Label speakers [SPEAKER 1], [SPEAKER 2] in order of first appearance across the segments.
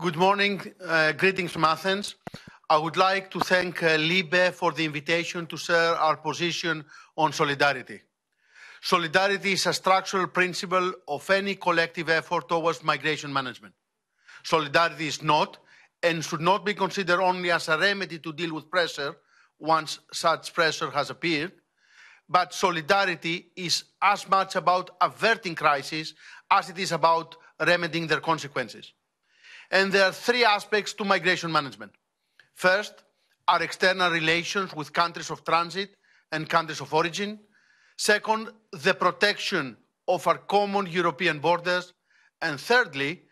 [SPEAKER 1] Good morning. Uh, greetings from Athens. I would like to thank uh, Libe for the invitation to share our position on solidarity. Solidarity is a structural principle of any collective effort towards migration management. Solidarity is not and should not be considered only as a remedy to deal with pressure once such pressure has appeared, but solidarity is as much about averting crises as it is about remedying their consequences and there are three aspects to migration management. First, our external relations with countries of transit and countries of origin. Second, the protection of our common European borders. And thirdly,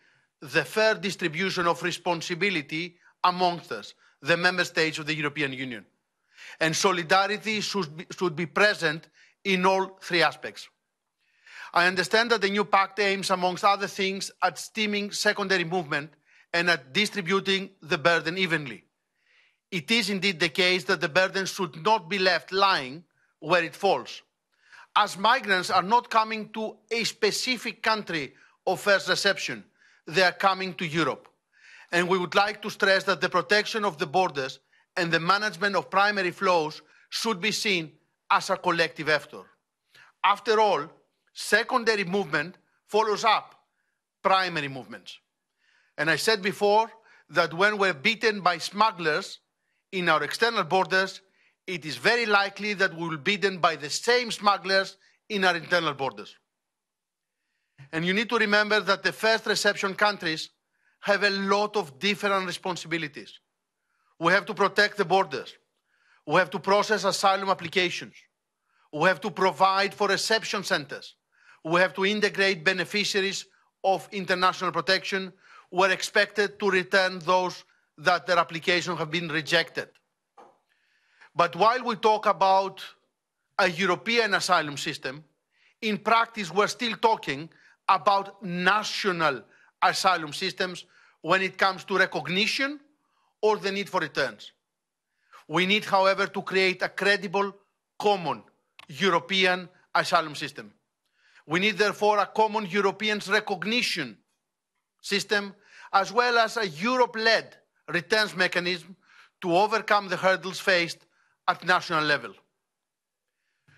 [SPEAKER 1] the fair distribution of responsibility amongst us, the member states of the European Union. And solidarity should be, should be present in all three aspects. I understand that the new pact aims, amongst other things, at stemming secondary movement and at distributing the burden evenly. It is indeed the case that the burden should not be left lying where it falls. As migrants are not coming to a specific country of first reception, they are coming to Europe. And we would like to stress that the protection of the borders and the management of primary flows should be seen as a collective effort. After all, secondary movement follows up primary movements. And I said before that when we're beaten by smugglers in our external borders, it is very likely that we will be beaten by the same smugglers in our internal borders. And you need to remember that the first reception countries have a lot of different responsibilities. We have to protect the borders. We have to process asylum applications. We have to provide for reception centers. We have to integrate beneficiaries of international protection were expected to return those that their applications have been rejected. But while we talk about a European asylum system, in practice, we're still talking about national asylum systems when it comes to recognition or the need for returns. We need, however, to create a credible, common European asylum system. We need, therefore, a common European recognition system, as well as a Europe led returns mechanism to overcome the hurdles faced at national level.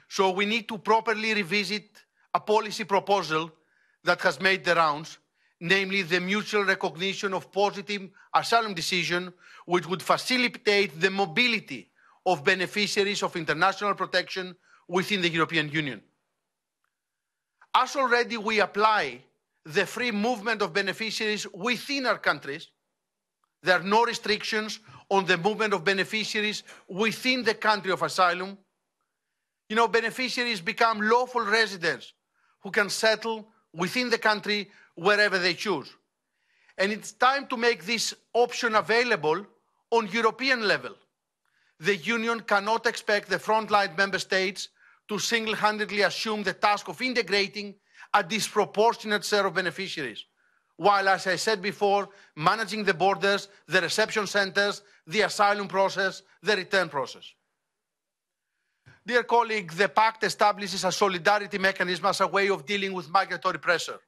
[SPEAKER 1] So we need to properly revisit a policy proposal that has made the rounds, namely the mutual recognition of positive asylum decision, which would facilitate the mobility of beneficiaries of international protection within the European Union as already we apply the free movement of beneficiaries within our countries, there are no restrictions on the movement of beneficiaries within the country of asylum. You know, beneficiaries become lawful residents who can settle within the country wherever they choose. And it's time to make this option available on European level. The Union cannot expect the frontline member states to single handedly assume the task of integrating a disproportionate share of beneficiaries. While, as I said before, managing the borders, the reception centers, the asylum process, the return process. Dear colleague, the pact establishes a solidarity mechanism as a way of dealing with migratory pressure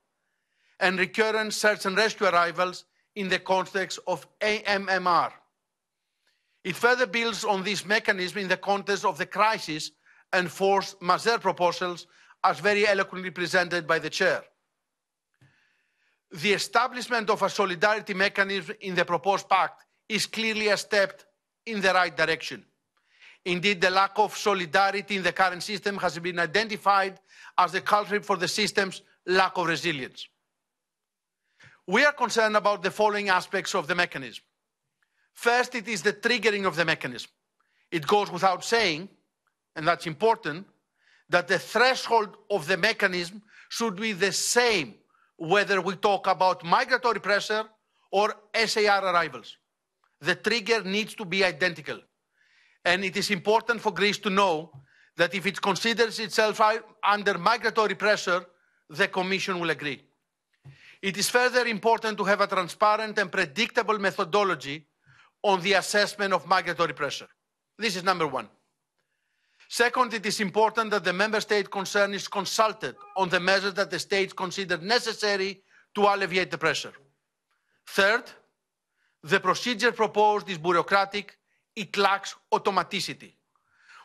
[SPEAKER 1] and recurrent search and rescue arrivals in the context of AMMR. It further builds on this mechanism in the context of the crisis Enforce Mazer proposals as very eloquently presented by the chair. The establishment of a solidarity mechanism in the proposed pact is clearly a step in the right direction. Indeed, the lack of solidarity in the current system has been identified as the culprit for the system's lack of resilience. We are concerned about the following aspects of the mechanism. First, it is the triggering of the mechanism. It goes without saying and that's important, that the threshold of the mechanism should be the same whether we talk about migratory pressure or SAR arrivals. The trigger needs to be identical. And it is important for Greece to know that if it considers itself under migratory pressure, the Commission will agree. It is further important to have a transparent and predictable methodology on the assessment of migratory pressure. This is number one. Second, it is important that the member state concerned is consulted on the measures that the states consider necessary to alleviate the pressure. Third, the procedure proposed is bureaucratic, it lacks automaticity.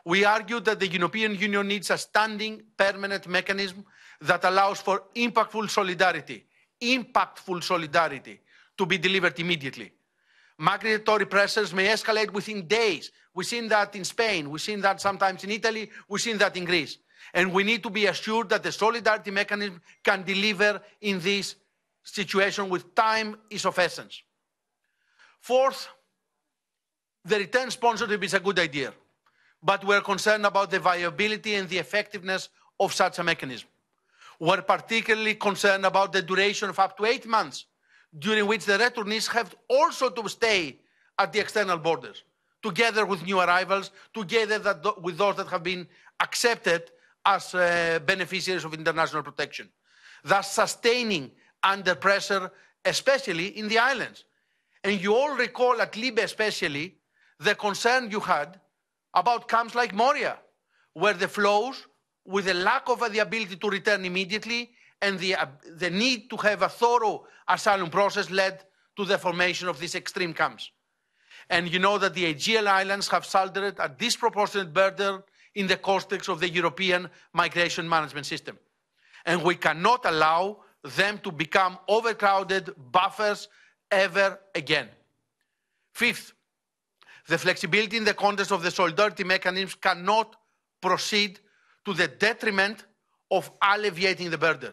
[SPEAKER 1] We argue that the European Union needs a standing permanent mechanism that allows for impactful solidarity, impactful solidarity to be delivered immediately migratory pressures may escalate within days. We've seen that in Spain. We've seen that sometimes in Italy. We've seen that in Greece. And we need to be assured that the solidarity mechanism can deliver in this situation with time is of essence. Fourth, the return sponsorship is a good idea, but we're concerned about the viability and the effectiveness of such a mechanism. We're particularly concerned about the duration of up to eight months during which the returnees have also to stay at the external borders, together with new arrivals, together that, with those that have been accepted as uh, beneficiaries of international protection, thus sustaining under pressure, especially in the islands. And you all recall, at Libya especially, the concern you had about camps like Moria, where the flows, with a lack of the ability to return immediately, and the, uh, the need to have a thorough asylum process led to the formation of these extreme camps. And you know that the Aegean Islands have shouldered a disproportionate burden in the context of the European migration management system. And we cannot allow them to become overcrowded buffers ever again. Fifth, the flexibility in the context of the solidarity mechanisms cannot proceed to the detriment of alleviating the burden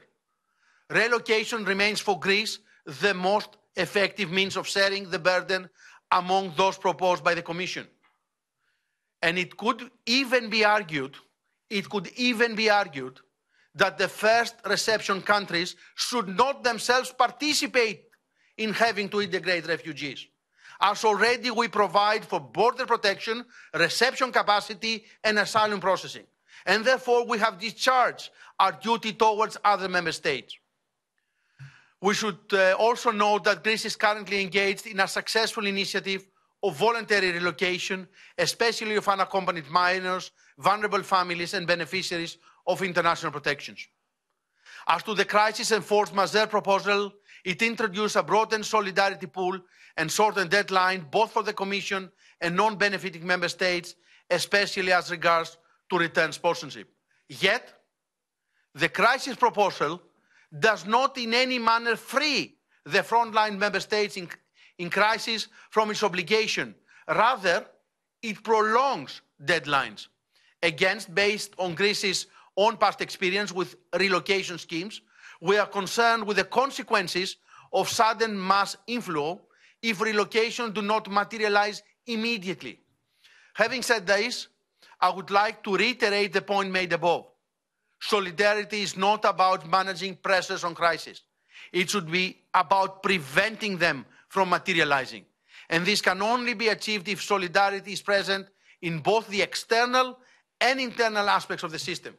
[SPEAKER 1] relocation remains for Greece the most effective means of sharing the burden among those proposed by the Commission. And it could even be argued, it could even be argued that the first reception countries should not themselves participate in having to integrate refugees. As already we provide for border protection, reception capacity, and asylum processing. And therefore, we have discharged our duty towards other member states. We should uh, also note that Greece is currently engaged in a successful initiative of voluntary relocation, especially of unaccompanied minors, vulnerable families, and beneficiaries of international protections. As to the crisis enforced Mazer proposal, it introduced a broadened solidarity pool and shortened deadline both for the Commission and non-benefiting member states, especially as regards to return sponsorship. Yet, the crisis proposal does not in any manner free the frontline member states in, in crisis from its obligation. Rather, it prolongs deadlines. Against, based on Greece's own past experience with relocation schemes, we are concerned with the consequences of sudden mass inflow if relocation do not materialize immediately. Having said this, I would like to reiterate the point made above. Solidarity is not about managing pressures on crisis. It should be about preventing them from materializing. And this can only be achieved if solidarity is present in both the external and internal aspects of the system.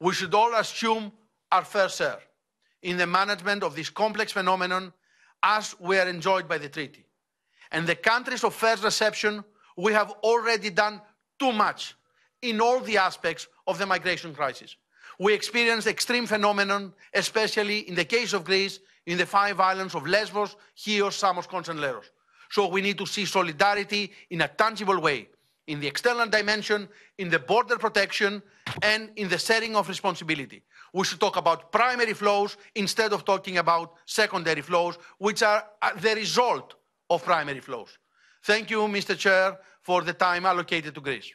[SPEAKER 1] We should all assume our fair share in the management of this complex phenomenon as we are enjoyed by the treaty. And the countries of first reception, we have already done too much in all the aspects of the migration crisis we experienced extreme phenomenon, especially in the case of Greece, in the five islands of Lesbos, Chios, Samos, Kos, and Leros. So we need to see solidarity in a tangible way, in the external dimension, in the border protection, and in the setting of responsibility. We should talk about primary flows instead of talking about secondary flows, which are uh, the result of primary flows. Thank you, Mr. Chair, for the time allocated to Greece.